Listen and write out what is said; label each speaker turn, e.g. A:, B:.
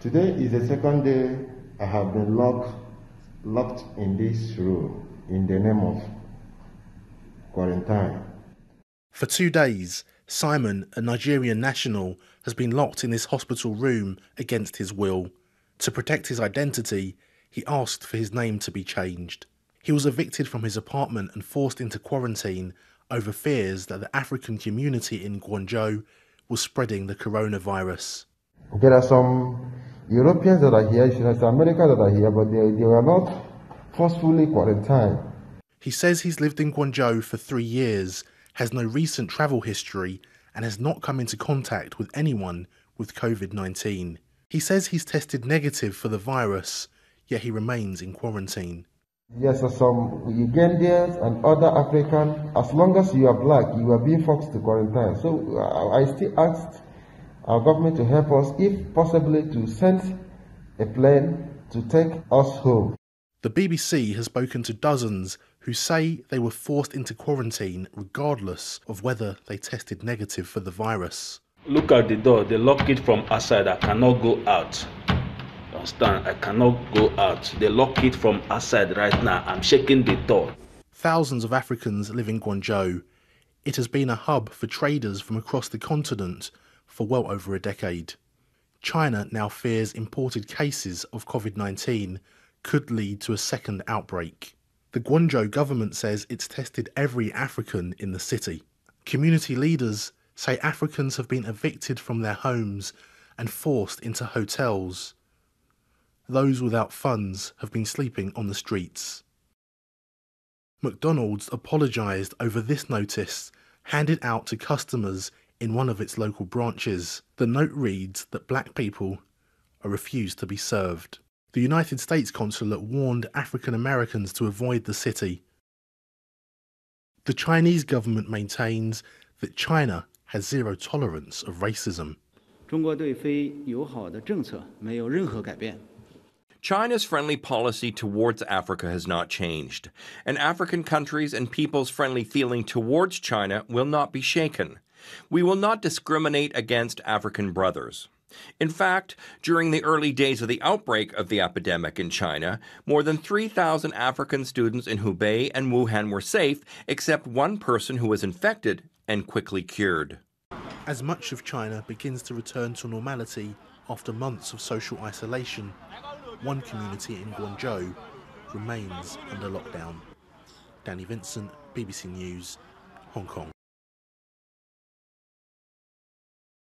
A: Today is the second day I have been locked, locked in this
B: room in the name of quarantine. For two days, Simon, a Nigerian national, has been locked in this hospital room against his will. To protect his identity, he asked for his name to be changed. He was evicted from his apartment and forced into quarantine over fears that the African community in Guangzhou was spreading the coronavirus.
A: There are some Europeans that are here, United Americans that are here, but they, they were not forcefully
B: quarantined. He says he's lived in Guangzhou for three years, has no recent travel history, and has not come into contact with anyone with COVID 19. He says he's tested negative for the virus, yet he remains in quarantine.
A: Yes, so some Ugandans and other African, as long as you are black, you are being forced to quarantine. So uh, I still asked our government to help us, if possibly, to send a plane to take
B: us home. The BBC has spoken to dozens who say they were forced into quarantine regardless of whether they tested negative for the virus. Look at the door, they lock it from outside. I cannot go out. Understand? I cannot go out. They lock it from outside right now. I'm shaking the door. Thousands of Africans live in Guangzhou. It has been a hub for traders from across the continent for well over a decade. China now fears imported cases of COVID 19 could lead to a second outbreak. The Guangzhou government says it's tested every African in the city. Community leaders say Africans have been evicted from their homes and forced into hotels. Those without funds have been sleeping on the streets. McDonald's apologised over this notice handed out to customers in one of its local branches. The note reads that black people are refused to be served. The United States consulate warned African Americans to avoid the city. The Chinese government maintains that China has zero tolerance of racism.
C: China's friendly policy towards Africa has not changed, and African countries and people's friendly feeling towards China will not be shaken. We will not discriminate against African brothers. In fact, during the early days of the outbreak of the epidemic in China, more than 3,000 African students in Hubei and Wuhan were safe, except one person who was infected and quickly cured.
B: As much of China begins to return to normality after months of social isolation, one community in Guangzhou remains under lockdown. Danny Vincent, BBC News, Hong Kong.